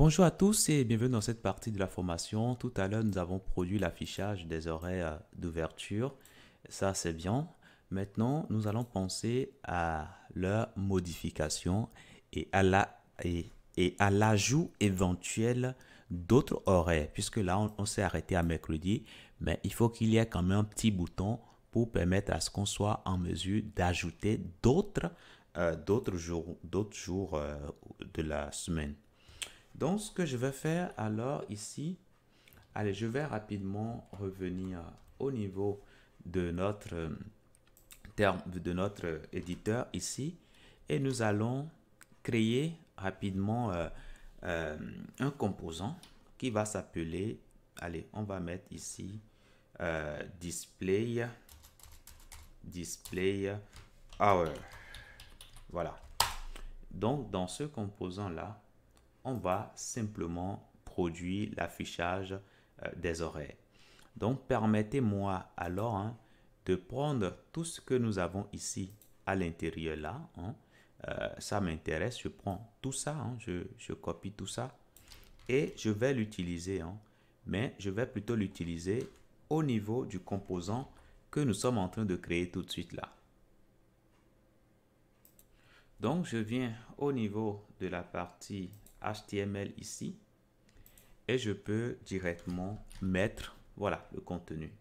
Bonjour à tous et bienvenue dans cette partie de la formation. Tout à l'heure, nous avons produit l'affichage des horaires euh, d'ouverture. Ça, c'est bien. Maintenant, nous allons penser à leur modification et à l'ajout éventuel d'autres horaires, puisque là, on, s'est arrêté à mercredi, mais il faut qu'il y ait quand même un petit bouton pour permettre à ce qu'on soit en mesure d'ajouter d'autres euh, jours, euh, de la semaine. Donc, ce que je vais faire alors ici, allez, je vais rapidement revenir au niveau de notre euh, terme, de notre éditeur ici, et nous allons créer rapidement euh, euh, un composant qui va s'appeler, allez, on va mettre ici display, display hour. Voilà. Donc, dans ce composant-là, on va simplement produire l'affichage euh, des oreilles Donc, permettez-moi alors hein, de prendre tout ce que nous avons ici à l'intérieur là. Hein. Euh, ça m'intéresse, je prends tout ça, hein, je, je, copie tout ça et je vais l'utiliser. mais je vais plutôt l'utiliser au niveau du composant que nous sommes en train de créer tout de suite là. Donc, je viens au niveau de la partie HTML ici. Et je peux directement mettre, voilà, le contenu.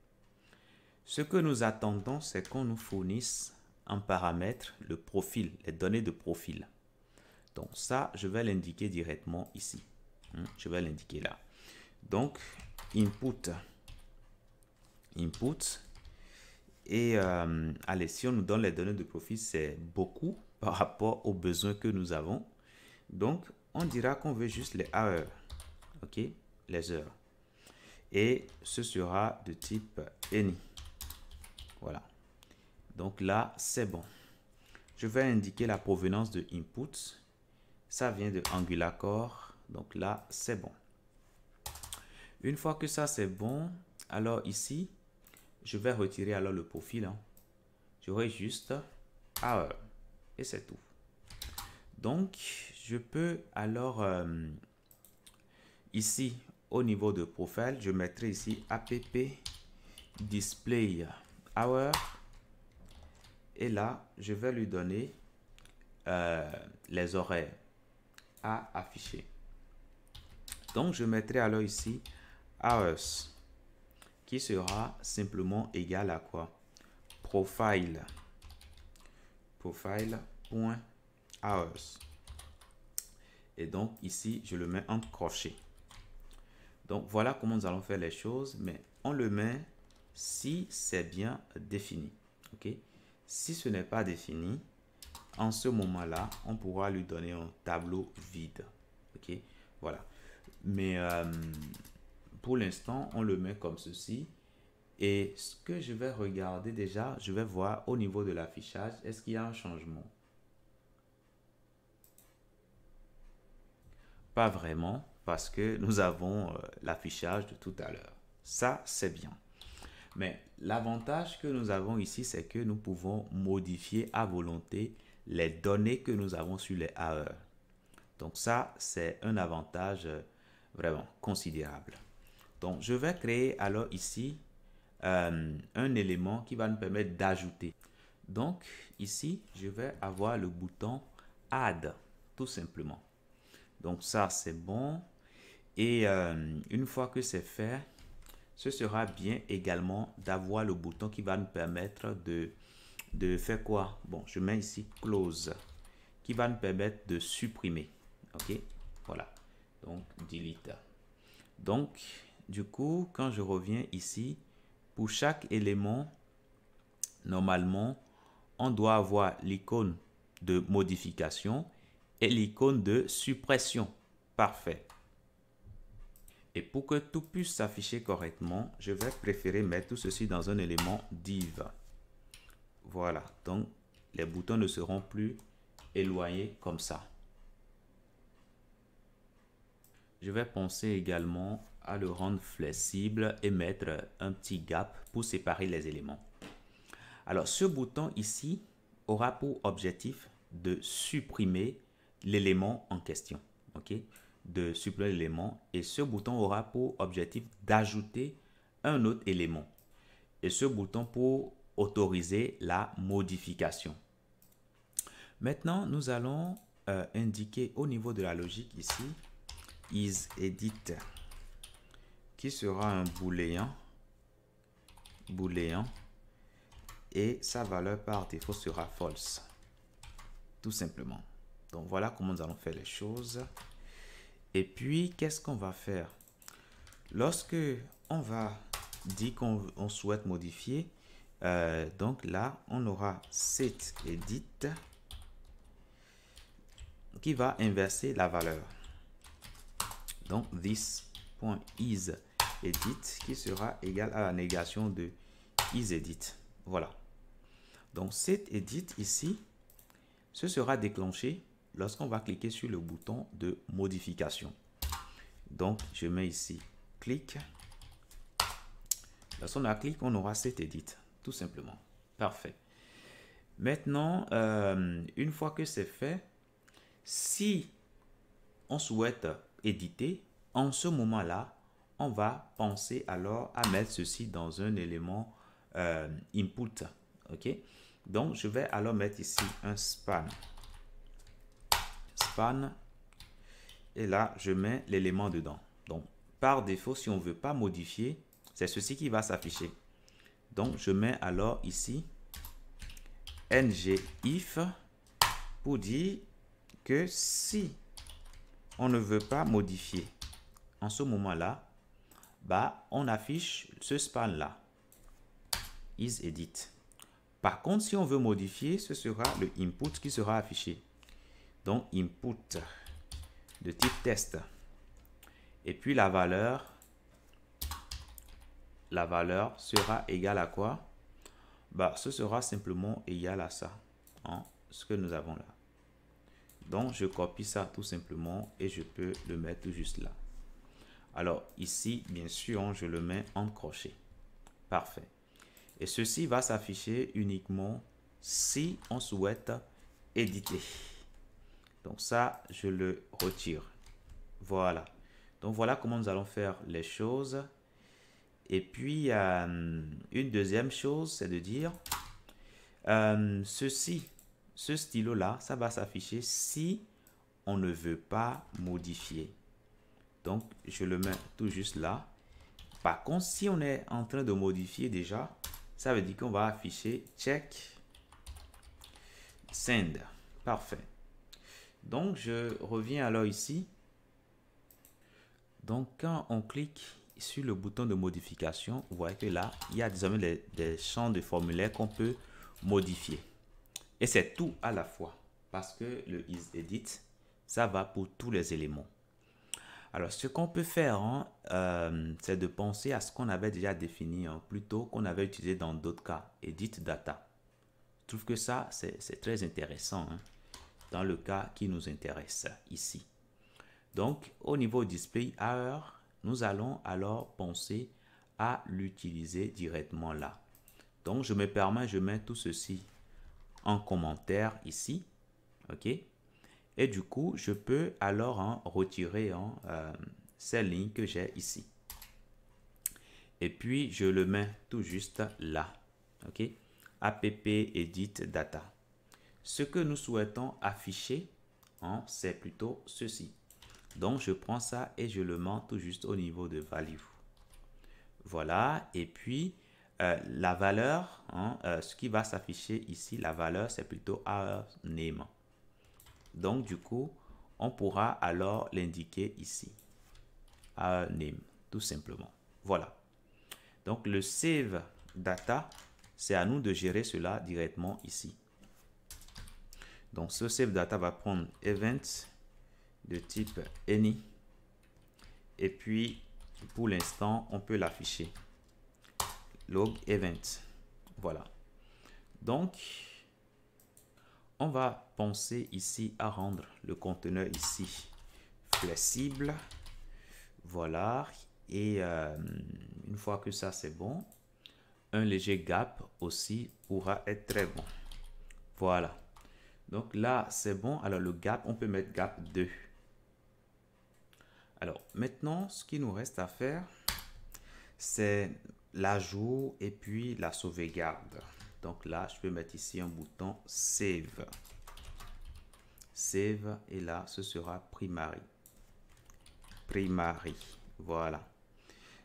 Ce que nous attendons, c'est qu'on nous fournisse un paramètre, le profil, les données de profil. Donc ça, je vais l'indiquer directement ici. Hmm, je vais l'indiquer là. Donc, input. Input. Et euh, allez, si on nous donne les données de profil, c'est beaucoup par rapport aux besoins que nous avons. Donc, on dira qu'on veut juste les heures, ok, les heures. Et ce sera de type any. Voilà. Donc là, c'est bon. Je vais indiquer la provenance de input. Ça vient de Angular Donc là, c'est bon. Une fois que ça, c'est bon, alors ici, je vais retirer alors le profil. Hein. J'aurai juste heures Et c'est tout. Donc, je peux alors euh, ici au niveau de profile, je mettrai ici app display hour et là je vais lui donner euh, les horaires à afficher. Donc je mettrai alors ici hours qui sera simplement égal à quoi profile hours et donc ici, je le mets en crochet. Donc voilà comment nous allons faire les choses, mais on le met si c'est bien défini. ok Si ce n'est pas défini, en ce moment-là, on pourra lui donner un tableau vide. ok Voilà. Mais euh, pour l'instant, on le met comme ceci. Et ce que je vais regarder déjà, je vais voir au niveau de l'affichage, est-ce qu'il y a un changement vraiment, parce que nous avons euh, l'affichage de tout à l'heure. Ça, c'est bien. Mais l'avantage que nous avons ici, c'est que nous pouvons modifier à volonté les données que nous avons sur les AE. Donc ça, c'est un avantage euh, vraiment considérable. Donc je vais créer alors ici euh, un élément qui va nous permettre d'ajouter. Donc ici, je vais avoir le bouton Add, tout simplement. Donc ça, c'est bon. Et euh, une fois que c'est fait, ce sera bien également d'avoir le bouton qui va nous permettre de, de faire quoi Bon, je mets ici close, qui va nous permettre de supprimer. Ok, voilà. Donc, delete. Donc, du coup, quand je reviens ici, pour chaque élément, normalement, on doit avoir l'icône de modification et l'icône de suppression. Parfait. Et pour que tout puisse s'afficher correctement, je vais préférer mettre tout ceci dans un élément div. Voilà, donc les boutons ne seront plus éloignés comme ça. Je vais penser également à le rendre flexible et mettre un petit gap pour séparer les éléments. Alors ce bouton ici aura pour objectif de supprimer l'élément en question, ok De supprimer l'élément et ce bouton aura pour objectif d'ajouter un autre élément et ce bouton pour autoriser la modification. Maintenant, nous allons euh, indiquer au niveau de la logique ici isEdit qui sera un booléen booléen et sa valeur par défaut sera false tout simplement donc voilà comment nous allons faire les choses. Et puis, qu'est-ce qu'on va faire Lorsque on va dire qu'on souhaite modifier, euh, donc là, on aura set edit qui va inverser la valeur. Donc this.isEdit qui sera égal à la négation de isEdit. Voilà. Donc setEdit ici, ce sera déclenché lorsqu'on va cliquer sur le bouton de modification. Donc, je mets ici clic. Lorsqu'on a clic, on aura cet edit, tout simplement. Parfait. Maintenant, euh, une fois que c'est fait, si on souhaite éditer, en ce moment-là, on va penser alors à mettre ceci dans un élément euh, input. OK? Donc, je vais alors mettre ici un span span Et là, je mets l'élément dedans. Donc, par défaut, si on veut pas modifier, c'est ceci qui va s'afficher. Donc, je mets alors ici ng if pour dire que si on ne veut pas modifier en ce moment-là, bah, on affiche ce span-là. Is edit. Par contre, si on veut modifier, ce sera le input qui sera affiché input de type test. Et puis la valeur, la valeur sera égale à quoi bah, Ce sera simplement égal à ça, hein, ce que nous avons là. Donc je copie ça tout simplement et je peux le mettre juste là. Alors ici, bien sûr, je le mets en crochet. Parfait. Et ceci va s'afficher uniquement si on souhaite éditer. Donc ça, je le retire. Voilà. Donc voilà comment nous allons faire les choses. Et puis, euh, une deuxième chose, c'est de dire, euh, ceci, ce stylo-là, ça va s'afficher si on ne veut pas modifier. Donc, je le mets tout juste là. Par contre, si on est en train de modifier déjà, ça veut dire qu'on va afficher check send. Parfait. Donc, je reviens alors ici. Donc, quand on clique sur le bouton de modification, vous voyez que là, il y a désormais des, champs de formulaire qu'on peut modifier. Et c'est tout à la fois parce que le isEdit, ça va pour tous les éléments. Alors, ce qu'on peut faire, hein, euh, c'est de penser à ce qu'on avait déjà défini hein, plutôt plus qu'on avait utilisé dans d'autres cas, edit data. Je trouve que ça, c'est très intéressant. Hein dans le cas qui nous intéresse ici. Donc, au niveau display hour, nous allons alors penser à l'utiliser directement là. Donc, je me permets, je mets tout ceci en commentaire ici. OK Et du coup, je peux alors en retirer en, euh, ces lignes que j'ai ici. Et puis, je le mets tout juste là. OK App Edit Data. Ce que nous souhaitons afficher, hein, c'est plutôt ceci. Donc, je prends ça et je le mets tout juste au niveau de value. Voilà, et puis euh, la valeur, hein, euh, ce qui va s'afficher ici, la valeur, c'est plutôt our name. Donc, du coup, on pourra alors l'indiquer ici. Our name, tout simplement. Voilà. Donc, le save data, c'est à nous de gérer cela directement ici. Donc ce save data va prendre event de type any. Et puis pour l'instant, on peut l'afficher. Log event. Voilà. Donc, on va penser ici à rendre le conteneur ici flexible. Voilà. Et euh, une fois que ça c'est bon, un léger gap aussi pourra être très bon. Voilà. Donc là, c'est bon. Alors le gap, on peut mettre gap 2. Alors maintenant, ce qu'il nous reste à faire, c'est l'ajout et puis la sauvegarde. Donc là, je peux mettre ici un bouton Save. Save et là, ce sera Primary. Primary. Voilà.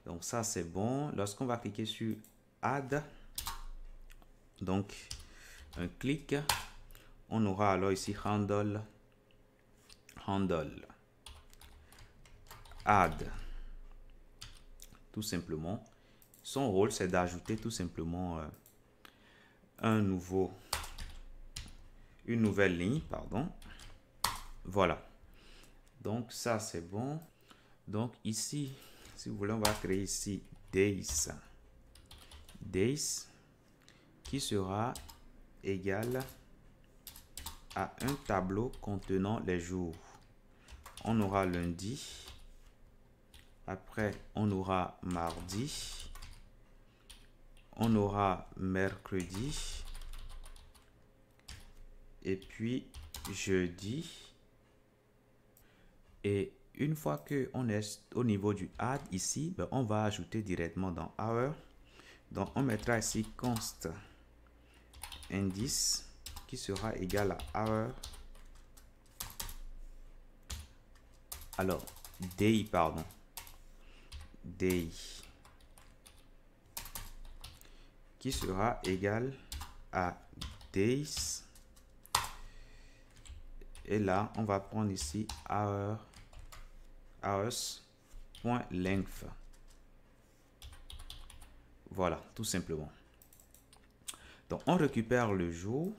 Donc ça, c'est bon. Lorsqu'on va cliquer sur Add, donc un clic, on aura alors ici handle, handle, add. Tout simplement, son rôle c'est d'ajouter tout simplement euh, un nouveau, une nouvelle ligne, pardon. Voilà. Donc ça c'est bon. Donc ici, si vous voulez, on va créer ici days. Days qui sera égal un tableau contenant les jours. On aura lundi. Après, on aura mardi. On aura mercredi. Et puis jeudi. Et une fois que on est au niveau du add ici, ben on va ajouter directement dans hour. Donc on mettra ici const indice sera égal à A. Alors, DI, pardon. DI. Qui sera égal à DIS. Et là, on va prendre ici e, e point length Voilà, tout simplement. Donc, on récupère le jour.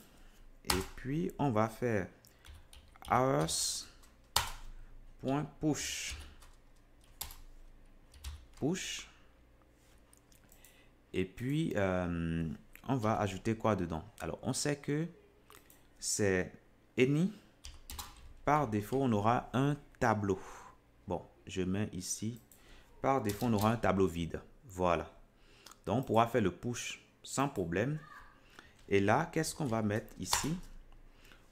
Et puis, on va faire point Push. Et puis, euh, on va ajouter quoi dedans Alors, on sait que c'est any. Par défaut, on aura un tableau. Bon, je mets ici. Par défaut, on aura un tableau vide. Voilà. Donc, on pourra faire le push sans problème. Et là, qu'est-ce qu'on va mettre ici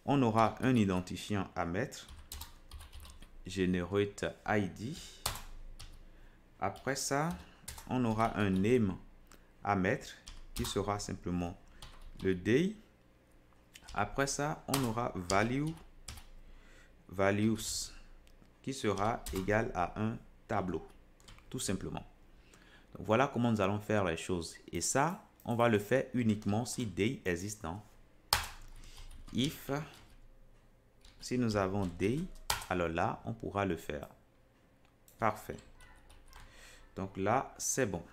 On aura un identifiant à mettre. Generate ID. Après ça, on aura un name à mettre qui sera simplement le day. Après ça, on aura value values qui sera égal à un tableau, tout simplement. voilà comment nous allons faire les choses. Et ça, on va le faire uniquement si day existe hein. if. Si nous avons day, alors là, on pourra le faire. Parfait. Donc là, c'est bon.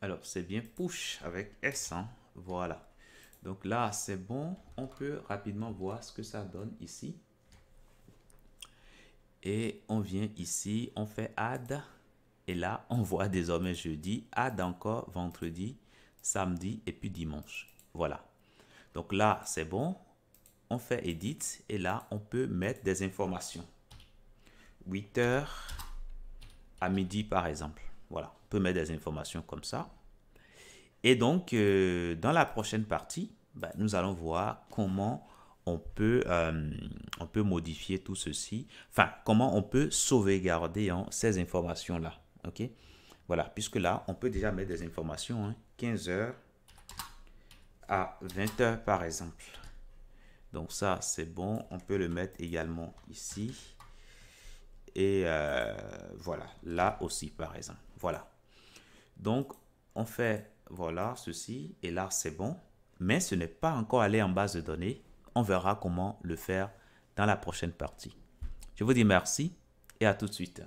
Alors, c'est bien push avec S. 1 hein. Voilà. Donc là, c'est bon. On peut rapidement voir ce que ça donne ici. Et on vient ici, on fait add. Et là, on voit désormais jeudi, à encore vendredi, samedi et puis dimanche. Voilà. Donc là, c'est bon. On fait edit et là, on peut mettre des informations. 8 h à midi, par exemple. Voilà, on peut mettre des informations comme ça. Et donc, euh, dans la prochaine partie, bah, nous allons voir comment on peut, euh, on peut modifier tout ceci. Enfin, comment on peut sauvegarder hein, ces informations-là. OK Voilà, puisque là, on peut déjà mettre des informations, 15h hein. à 20h par exemple. Donc ça, c'est bon. On peut le mettre également ici. Et euh, voilà, là aussi par exemple. Voilà. Donc, on fait, voilà, ceci. Et là, c'est bon. Mais ce n'est pas encore allé en base de données. On verra comment le faire dans la prochaine partie. Je vous dis merci et à tout de suite.